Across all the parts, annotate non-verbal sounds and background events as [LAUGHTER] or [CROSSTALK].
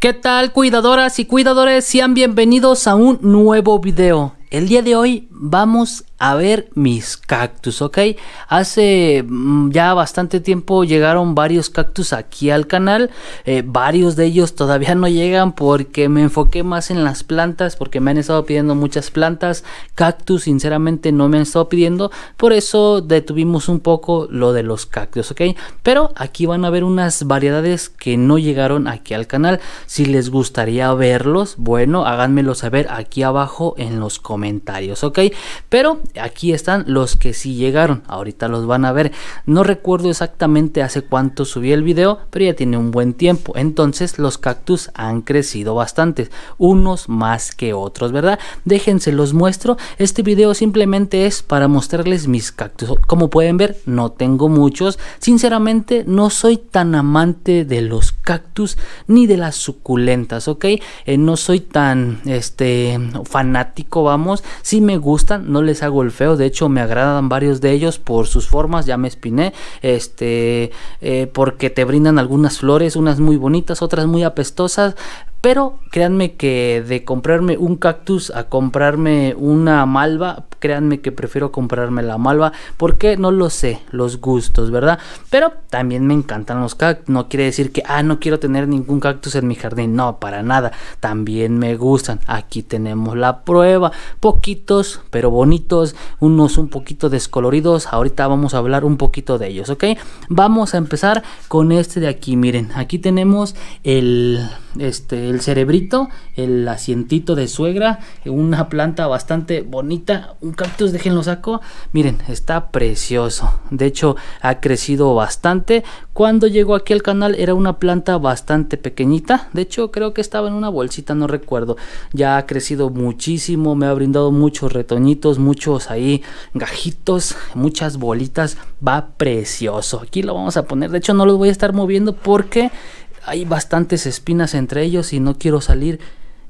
¿Qué tal cuidadoras y cuidadores? Sean bienvenidos a un nuevo video. El día de hoy vamos a a ver mis cactus, ¿ok? Hace mm, ya bastante tiempo llegaron varios cactus aquí al canal, eh, varios de ellos todavía no llegan porque me enfoqué más en las plantas, porque me han estado pidiendo muchas plantas, cactus sinceramente no me han estado pidiendo, por eso detuvimos un poco lo de los cactus, ¿ok? Pero aquí van a ver unas variedades que no llegaron aquí al canal, si les gustaría verlos, bueno, háganmelo saber aquí abajo en los comentarios, ¿ok? Pero aquí están los que sí llegaron. Ahorita los van a ver. No recuerdo exactamente hace cuánto subí el video, pero ya tiene un buen tiempo. Entonces los cactus han crecido bastante unos más que otros, ¿verdad? Déjense los muestro. Este video simplemente es para mostrarles mis cactus. Como pueden ver, no tengo muchos. Sinceramente, no soy tan amante de los cactus ni de las suculentas, ¿ok? Eh, no soy tan este fanático, vamos. Si me gustan, no les hago feo, De hecho, me agradan varios de ellos por sus formas. Ya me espiné. Este, eh, porque te brindan algunas flores, unas muy bonitas, otras muy apestosas. Pero créanme que de comprarme un cactus a comprarme una malva, créanme que prefiero comprarme la malva. porque No lo sé, los gustos, ¿verdad? Pero también me encantan los cactus. No quiere decir que, ah, no quiero tener ningún cactus en mi jardín. No, para nada. También me gustan. Aquí tenemos la prueba. Poquitos, pero bonitos. Unos un poquito descoloridos. Ahorita vamos a hablar un poquito de ellos, ¿ok? Vamos a empezar con este de aquí. Miren, aquí tenemos el este, el cerebrito, el asientito de suegra, una planta bastante bonita, un cactus, déjenlo saco, miren, está precioso, de hecho ha crecido bastante, cuando llegó aquí al canal era una planta bastante pequeñita, de hecho creo que estaba en una bolsita, no recuerdo, ya ha crecido muchísimo, me ha brindado muchos retoñitos, muchos ahí gajitos, muchas bolitas, va precioso, aquí lo vamos a poner, de hecho no lo voy a estar moviendo porque hay bastantes espinas entre ellos y no quiero salir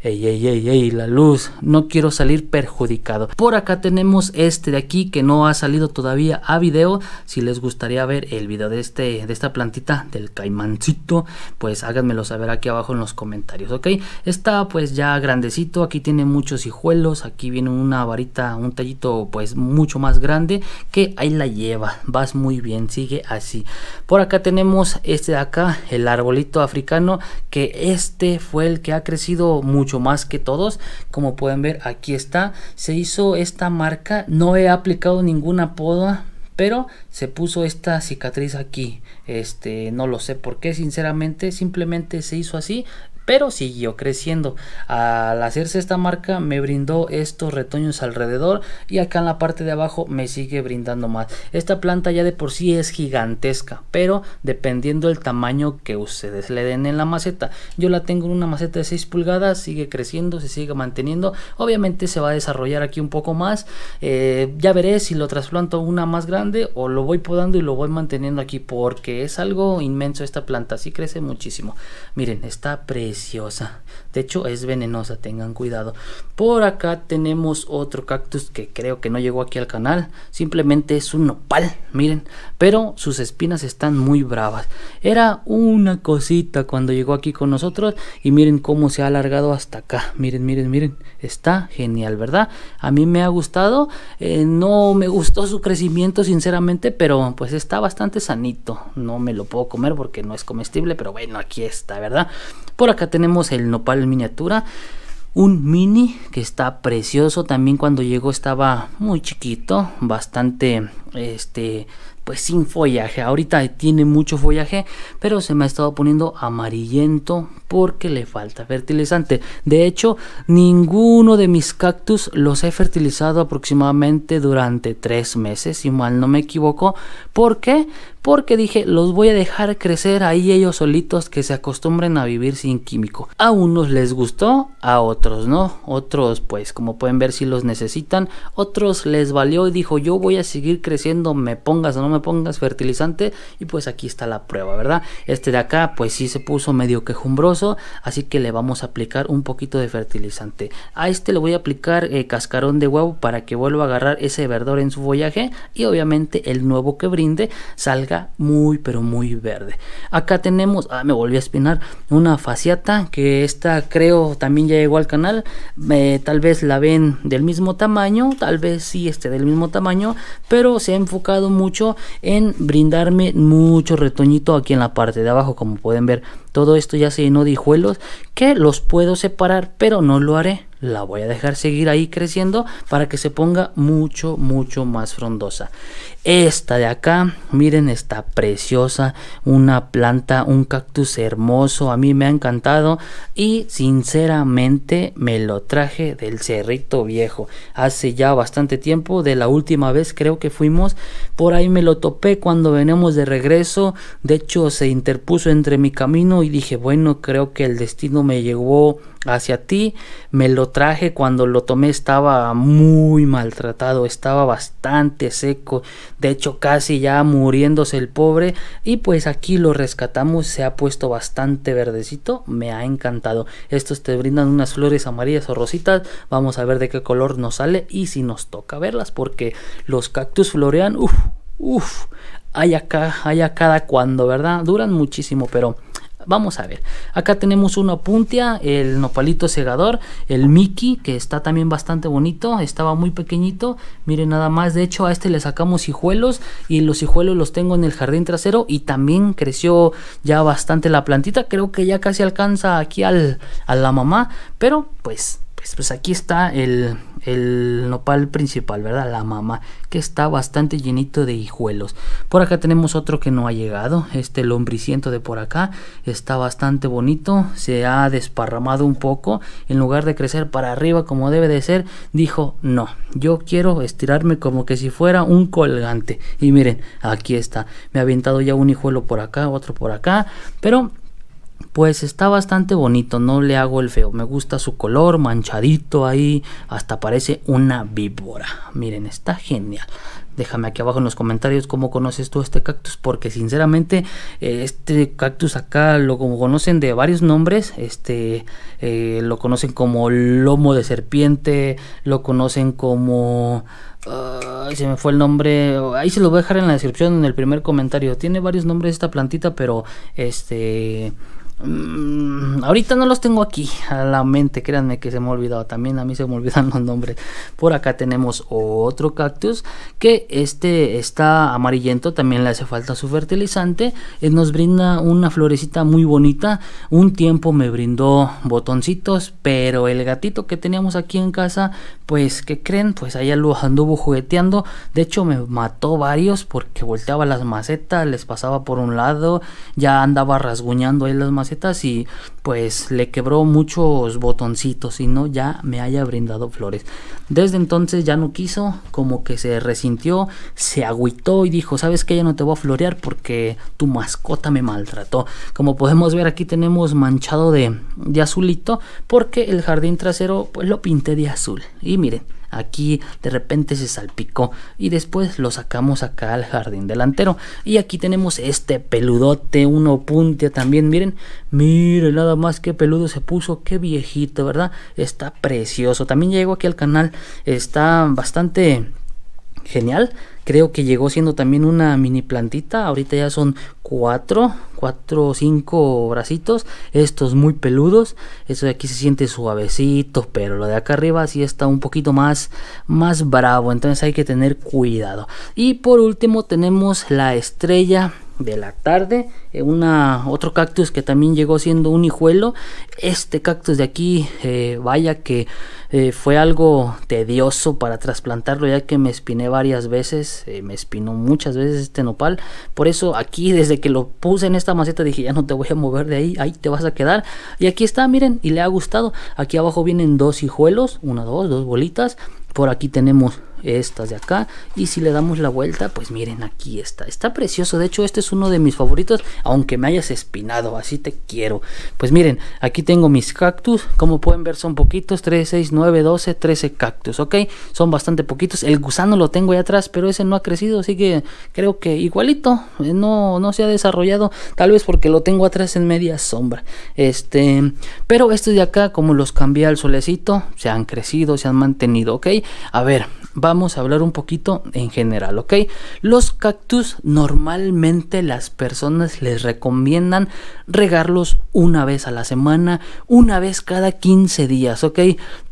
ey, ey, ey, ey, la luz, no quiero salir perjudicado. Por acá tenemos este de aquí que no ha salido todavía a video. Si les gustaría ver el video de, este, de esta plantita, del caimancito, pues háganmelo saber aquí abajo en los comentarios, ¿ok? Está pues ya grandecito, aquí tiene muchos hijuelos, aquí viene una varita, un tallito pues mucho más grande que ahí la lleva, vas muy bien, sigue así. Por acá tenemos este de acá, el arbolito africano, que este fue el que ha crecido mucho más que todos. Como pueden ver, aquí está. Se hizo esta marca. No he aplicado ninguna poda pero se puso esta cicatriz aquí este no lo sé por qué sinceramente simplemente se hizo así pero siguió creciendo. Al hacerse esta marca me brindó estos retoños alrededor y acá en la parte de abajo me sigue brindando más. Esta planta ya de por sí es gigantesca, pero dependiendo del tamaño que ustedes le den en la maceta. Yo la tengo en una maceta de 6 pulgadas, sigue creciendo, se sigue manteniendo. Obviamente se va a desarrollar aquí un poco más. Eh, ya veré si lo trasplanto una más grande o lo voy podando y lo voy manteniendo aquí porque es algo inmenso esta planta, así crece muchísimo. Miren, está preciosa de hecho, es venenosa, tengan cuidado. Por acá tenemos otro cactus que creo que no llegó aquí al canal. Simplemente es un nopal, miren. Pero sus espinas están muy bravas. Era una cosita cuando llegó aquí con nosotros. Y miren cómo se ha alargado hasta acá. Miren, miren, miren. Está genial, ¿verdad? A mí me ha gustado. Eh, no me gustó su crecimiento, sinceramente. Pero pues está bastante sanito. No me lo puedo comer porque no es comestible. Pero bueno, aquí está, ¿verdad? Por acá tenemos el nopal miniatura. Un mini que está precioso. También cuando llegó estaba muy chiquito. Bastante este pues sin follaje. Ahorita tiene mucho follaje, pero se me ha estado poniendo amarillento porque le falta fertilizante. De hecho, ninguno de mis cactus los he fertilizado aproximadamente durante tres meses, si mal no me equivoco. ¿Por qué? porque dije los voy a dejar crecer ahí ellos solitos que se acostumbren a vivir sin químico. A unos les gustó, a otros no, otros pues como pueden ver si los necesitan, otros les valió y dijo yo voy a seguir creciendo, me pongas o no me pongas fertilizante y pues aquí está la prueba, ¿verdad? Este de acá pues sí se puso medio quejumbroso, así que le vamos a aplicar un poquito de fertilizante. A este le voy a aplicar el eh, cascarón de huevo para que vuelva a agarrar ese verdor en su follaje y obviamente el nuevo que brinde salga muy pero muy verde. Acá tenemos, ah, me volví a espinar, una faciata que esta creo también ya llegó al canal. Eh, tal vez la ven del mismo tamaño, tal vez sí esté del mismo tamaño, pero se ha enfocado mucho en brindarme mucho retoñito aquí en la parte de abajo, como pueden ver. Todo esto ya se llenó de hijuelos que los puedo separar, pero no lo haré la voy a dejar seguir ahí creciendo para que se ponga mucho, mucho más frondosa. Esta de acá, miren, está preciosa, una planta, un cactus hermoso, a mí me ha encantado y sinceramente me lo traje del cerrito viejo. Hace ya bastante tiempo, de la última vez creo que fuimos, por ahí me lo topé cuando venimos de regreso, de hecho se interpuso entre mi camino y dije, bueno, creo que el destino me llevó hacia ti. Me lo traje cuando lo tomé estaba muy maltratado, estaba bastante seco, de hecho casi ya muriéndose el pobre y pues aquí lo rescatamos, se ha puesto bastante verdecito, me ha encantado. Estos te brindan unas flores amarillas o rositas, vamos a ver de qué color nos sale y si nos toca verlas porque los cactus florean, uff, uff, hay acá, hay acá cada cuando, ¿verdad? Duran muchísimo, pero Vamos a ver. Acá tenemos una puntia, el nopalito segador, el Mickey, que está también bastante bonito. Estaba muy pequeñito. Miren nada más. De hecho, a este le sacamos hijuelos. Y los hijuelos los tengo en el jardín trasero. Y también creció ya bastante la plantita. Creo que ya casi alcanza aquí al, a la mamá. Pero pues, pues, pues aquí está el, el nopal principal, ¿verdad? La mamá que está bastante llenito de hijuelos. Por acá tenemos otro que no ha llegado, este lombriciento de por acá, está bastante bonito, se ha desparramado un poco, en lugar de crecer para arriba como debe de ser, dijo, no, yo quiero estirarme como que si fuera un colgante. Y miren, aquí está, me ha aventado ya un hijuelo por acá, otro por acá, pero pues está bastante bonito, no le hago el feo. Me gusta su color, manchadito ahí, hasta parece una víbora. Miren, está genial. Déjame aquí abajo en los comentarios cómo conoces tú este cactus, porque sinceramente eh, este cactus acá lo conocen de varios nombres, este eh, lo conocen como lomo de serpiente, lo conocen como se me fue el nombre. Ahí se lo voy a dejar en la descripción, en el primer comentario. Tiene varios nombres esta plantita, pero este Mm, ahorita no los tengo aquí a la mente, créanme que se me ha olvidado. También a mí se me olvidan [LAUGHS] los nombres. Por acá tenemos otro cactus que este está amarillento, también le hace falta su fertilizante. Eh, nos brinda una florecita muy bonita. Un tiempo me brindó botoncitos, pero el gatito que teníamos aquí en casa, pues, que creen? Pues allá lo anduvo jugueteando. De hecho, me mató varios porque volteaba las macetas, les pasaba por un lado, ya andaba rasguñando ahí las macetas y pues le quebró muchos botoncitos y no ya me haya brindado flores. Desde entonces ya no quiso, como que se resintió, se agüitó y dijo, sabes que ya no te voy a florear porque tu mascota me maltrató. Como podemos ver aquí tenemos manchado de, de azulito porque el jardín trasero pues lo pinté de azul. Y miren aquí de repente se salpicó y después lo sacamos acá al jardín delantero. Y aquí tenemos este peludote, uno puntia también, miren, miren nada más Qué peludo se puso, qué viejito, ¿verdad? Está precioso. También llegó aquí al canal, está bastante genial creo que llegó siendo también una mini plantita, ahorita ya son cuatro, cuatro o cinco bracitos, estos muy peludos, esto de aquí se siente suavecito, pero lo de acá arriba sí está un poquito más, más bravo, entonces hay que tener cuidado. Y por último tenemos la estrella de la tarde. Eh, una, otro cactus que también llegó siendo un hijuelo. Este cactus de aquí, eh, vaya que eh, fue algo tedioso para trasplantarlo ya que me espiné varias veces. me espinó muchas veces este nopal. Por eso aquí [LAUGHS] desde que lo puse en esta maceta dije ya no te voy a mover de ahí. Ahí te vas a quedar. Y aquí está, miren. Y le ha gustado. Aquí abajo vienen dos hijuelos. Una, dos, dos bolitas. Por aquí tenemos estas de acá y si le damos la vuelta pues miren aquí está está precioso de hecho este es uno de mis favoritos aunque me hayas espinado así te quiero pues miren aquí tengo mis cactus como pueden ver son poquitos 3 6 9 12 13 cactus ok son bastante poquitos el gusano lo tengo ahí atrás pero ese no ha crecido así que creo que igualito eh, no no se ha desarrollado tal vez porque lo tengo atrás en media sombra este pero estos de acá como los cambié al solecito se han crecido se han mantenido ok a ver vamos a hablar un poquito en general, ¿ok? Los cactus normalmente las personas les recomiendan regarlos una vez a la semana, una vez cada 15 días, ¿ok?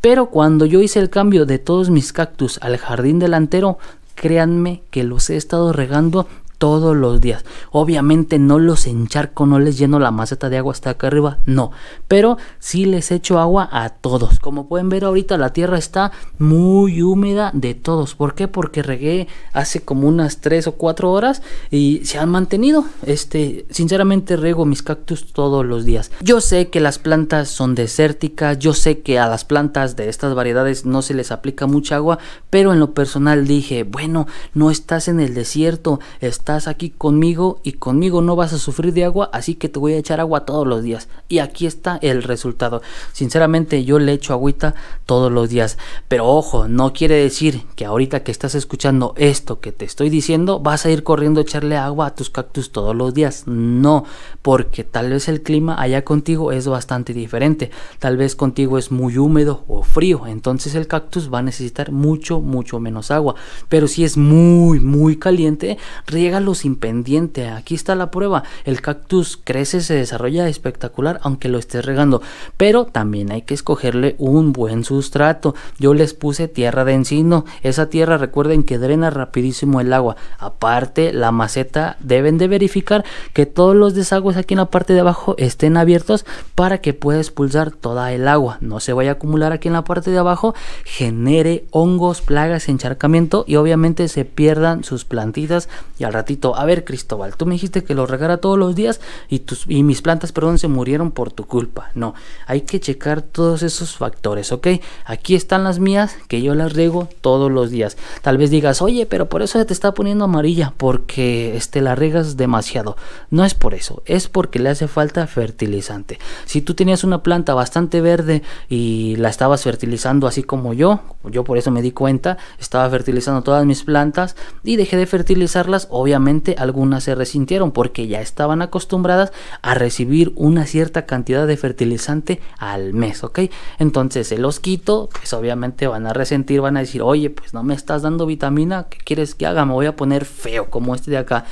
Pero cuando yo hice el cambio de todos mis cactus al jardín delantero, créanme que los he estado regando todos los días. Obviamente no los encharco, no les lleno la maceta de agua hasta acá arriba, no. Pero sí les echo agua a todos. Como pueden ver ahorita la tierra está muy húmeda de todos. ¿Por qué? Porque regué hace como unas 3 o 4 horas y se han mantenido. Este, sinceramente riego mis cactus todos los días. Yo sé que las plantas son desérticas, yo sé que a las plantas de estas variedades no se les aplica mucha agua, pero en lo personal dije, bueno, no estás en el desierto, estás aquí conmigo y conmigo no vas a sufrir de agua, así que te voy a echar agua todos los días. Y aquí está el resultado. Sinceramente yo le echo agüita todos los días. Pero ojo, no quiere decir que ahorita que estás escuchando esto que te estoy diciendo, vas a ir corriendo a echarle agua a tus cactus todos los días. No, porque tal vez el clima allá contigo es bastante diferente. Tal vez contigo es muy húmedo o frío. Entonces el cactus va a necesitar mucho, mucho menos agua. Pero si es muy, muy caliente, riega los impendiente, Aquí está la prueba. El cactus crece, se desarrolla espectacular, aunque lo esté regando. Pero también hay que escogerle un buen sustrato. Yo les puse tierra de encino. Esa tierra recuerden que drena rapidísimo el agua. Aparte, la maceta deben de verificar que todos los desagües aquí en la parte de abajo estén abiertos para que pueda expulsar toda el agua. No se vaya a acumular aquí en la parte de abajo. Genere hongos, plagas, encharcamiento y obviamente se pierdan sus plantitas y al rato a ver Cristóbal, tú me dijiste que lo regara todos los días y, tus, y mis plantas, perdón, se murieron por tu culpa. No, hay que checar todos esos factores, ¿ok? Aquí están las mías que yo las riego todos los días. Tal vez digas, oye, pero por eso se te está poniendo amarilla, porque este, la regas demasiado. No es por eso, es porque le hace falta fertilizante. Si tú tenías una planta bastante verde y la estabas fertilizando así como yo, yo por eso me di cuenta, estaba fertilizando todas mis plantas y dejé de fertilizarlas, obviamente algunas se resintieron porque ya estaban acostumbradas a recibir una cierta cantidad de fertilizante al mes, ¿ok? Entonces se los quito, pues obviamente van a resentir, van a decir, oye, pues no me estás dando vitamina, ¿qué quieres que haga? Me voy a poner feo como este de acá.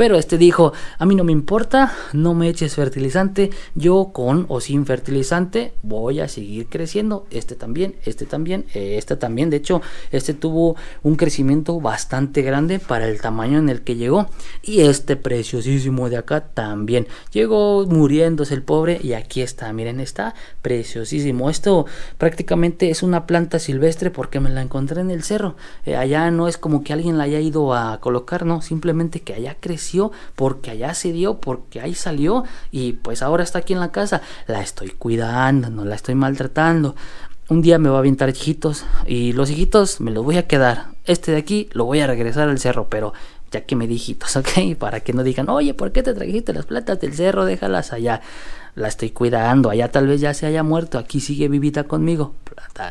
Pero este dijo, a mí no me importa, no me eches fertilizante, yo con o sin fertilizante voy a seguir creciendo. Este también, este también, este también. De hecho, este tuvo un crecimiento bastante grande para el tamaño en el que llegó. Y este preciosísimo de acá también. Llegó muriéndose el pobre y aquí está, miren, está preciosísimo. Esto prácticamente es una planta silvestre porque me la encontré en el cerro. Eh, allá no es como que alguien la haya ido a colocar, no, simplemente que haya crecido porque allá se dio, porque ahí salió y pues ahora está aquí en la casa. La estoy cuidando, no la estoy maltratando. Un día me va a aventar hijitos y los hijitos me los voy a quedar. Este de aquí lo voy a regresar al cerro, pero ya que me di hijitos, [LAUGHS] ¿ok? Para que no digan, oye, ¿por qué te trajiste las platas del cerro? Déjalas allá la estoy cuidando, allá tal vez ya se haya muerto, aquí sigue vivita conmigo.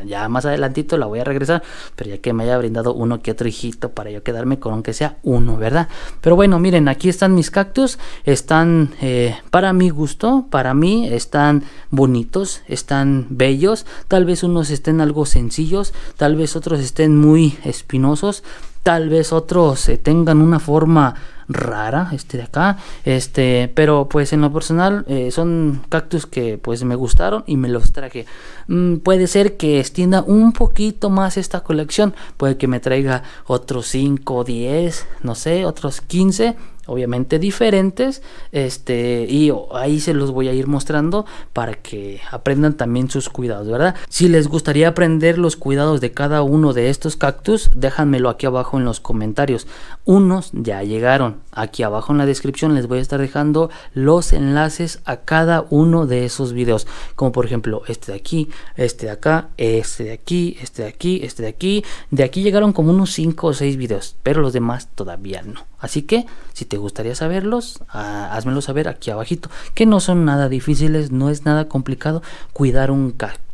Ya más adelantito la voy a regresar, pero ya que me haya brindado uno que otro hijito para yo quedarme con aunque sea uno, ¿verdad? Pero bueno, miren, aquí están mis cactus, están eh, para mi gusto, para mí, están bonitos, están bellos, tal vez unos estén algo sencillos, tal vez otros estén muy espinosos, tal vez otros eh, tengan una forma rara, este de acá, este, pero pues en lo personal eh, son cactus que pues me gustaron y me los traje. Mm, puede ser que extienda un poquito más esta colección, puede que me traiga otros 5, 10, no sé, otros 15 obviamente diferentes, este, y ahí se los voy a ir mostrando para que aprendan también sus cuidados, ¿verdad? Si les gustaría aprender los cuidados de cada uno de estos cactus, déjanmelo aquí abajo en los comentarios. Unos ya llegaron, aquí abajo en la descripción les voy a estar dejando los enlaces a cada uno de esos videos, como por ejemplo este de aquí, este de acá, este de aquí, este de aquí, este de aquí, de aquí llegaron como unos 5 o 6 videos, pero los demás todavía no. Así que si te gustaría saberlos, házmelo saber aquí abajito, que no son nada difíciles, no es nada complicado cuidar un cactus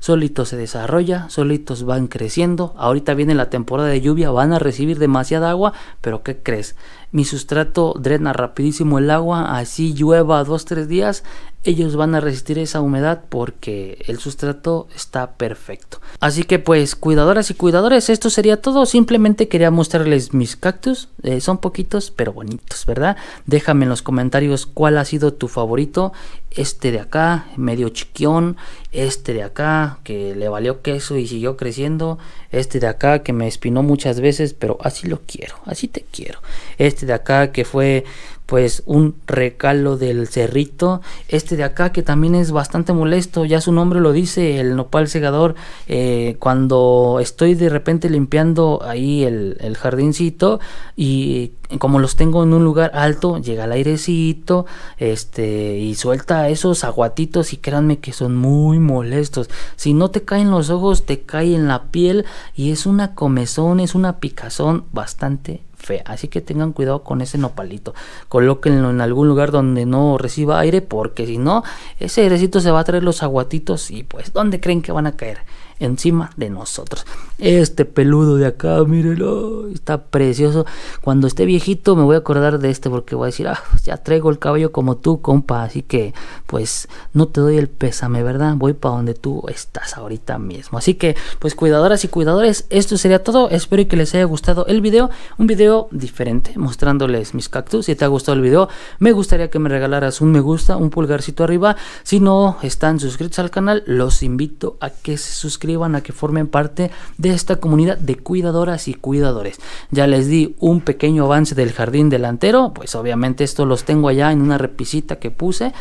Solitos se desarrolla, solitos van creciendo. Ahorita viene la temporada de lluvia, van a recibir demasiada agua, pero ¿qué crees? Mi sustrato drena rapidísimo el agua, así llueva dos, tres días, ellos van a resistir esa humedad porque el sustrato está perfecto. Así que pues cuidadoras y cuidadores, esto sería todo. Simplemente quería mostrarles mis cactus. Eh, son poquitos pero bonitos, ¿verdad? Déjame en los comentarios cuál ha sido tu favorito este de acá, medio chiquión, este de acá, que le valió queso y siguió creciendo, este de acá que me espinó muchas veces, pero así lo quiero, así te quiero, este de acá que fue pues un recalo del cerrito, este de acá que también es bastante molesto, ya su nombre lo dice, el nopal segador, eh, cuando estoy de repente limpiando ahí el, jardincito y como los tengo en un lugar alto, llega el airecito, este, y suelta esos aguatitos y créanme que son muy molestos. Si no te caen los ojos, te caen en la piel y es una comezón, es una picazón bastante Así que tengan cuidado con ese nopalito. Colóquenlo en algún lugar donde no reciba aire porque si no, ese airecito se va a traer los aguatitos y pues ¿dónde creen que van a caer? encima de nosotros. Este peludo de acá, mírelo está precioso. Cuando esté viejito me voy a acordar de este porque voy a decir, ah, pues ya traigo el caballo como tú, compa, así que pues no te doy el pésame, ¿verdad? Voy para donde tú estás ahorita mismo. Así que pues cuidadoras y cuidadores, esto sería todo. Espero que les haya gustado el video, un video diferente mostrándoles mis cactus. Si te ha gustado el video, me gustaría que me regalaras un me gusta, un pulgarcito arriba. Si no están suscritos al canal, los invito a que se suscriban a que formen parte de esta comunidad de cuidadoras y cuidadores. Ya les di un pequeño avance del jardín delantero, pues obviamente esto los tengo allá en una repisita que puse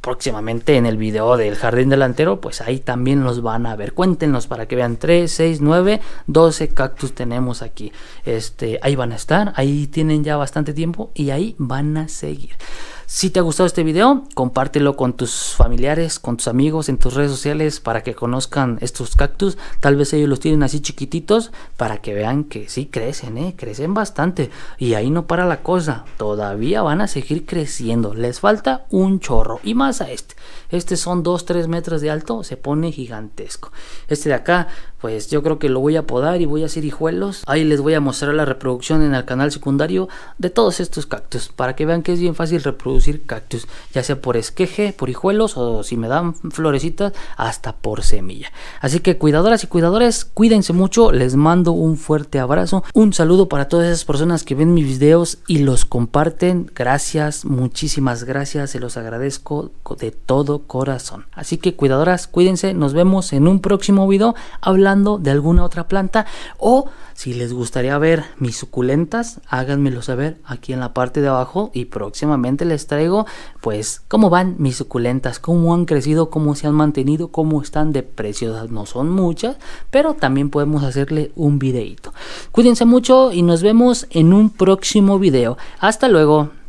próximamente en el video del jardín delantero, pues ahí también los van a ver. Cuéntenos para que vean 3, 6, 9, 12 cactus tenemos aquí. Este, ahí van a estar, ahí tienen ya bastante tiempo y ahí van a seguir. Si te ha gustado este video, compártelo con tus familiares, con tus amigos, en tus redes sociales para que conozcan estos cactus. Tal vez ellos los tienen así chiquititos para que vean que sí crecen, ¿eh? crecen bastante. Y ahí no para la cosa, todavía van a seguir creciendo. Les falta un chorro y más a este. Este son 2-3 metros de alto, se pone gigantesco. Este de acá pues yo creo que lo voy a podar y voy a hacer hijuelos. Ahí les voy a mostrar la reproducción en el canal secundario de todos estos cactus, para que vean que es bien fácil reproducir cactus, ya sea por esqueje, por hijuelos o si me dan florecitas, hasta por semilla. Así que cuidadoras y cuidadores, cuídense mucho, les mando un fuerte abrazo, un saludo para todas esas personas que ven mis videos y los comparten. Gracias, muchísimas gracias, se los agradezco de todo corazón. Así que cuidadoras, cuídense, nos vemos en un próximo video hablando de alguna otra planta o si les gustaría ver mis suculentas, háganmelo saber aquí en la parte de abajo y próximamente les traigo pues cómo van mis suculentas, cómo han crecido, cómo se han mantenido, cómo están de preciosas. No son muchas, pero también podemos hacerle un videito. Cuídense mucho y nos vemos en un próximo video. Hasta luego.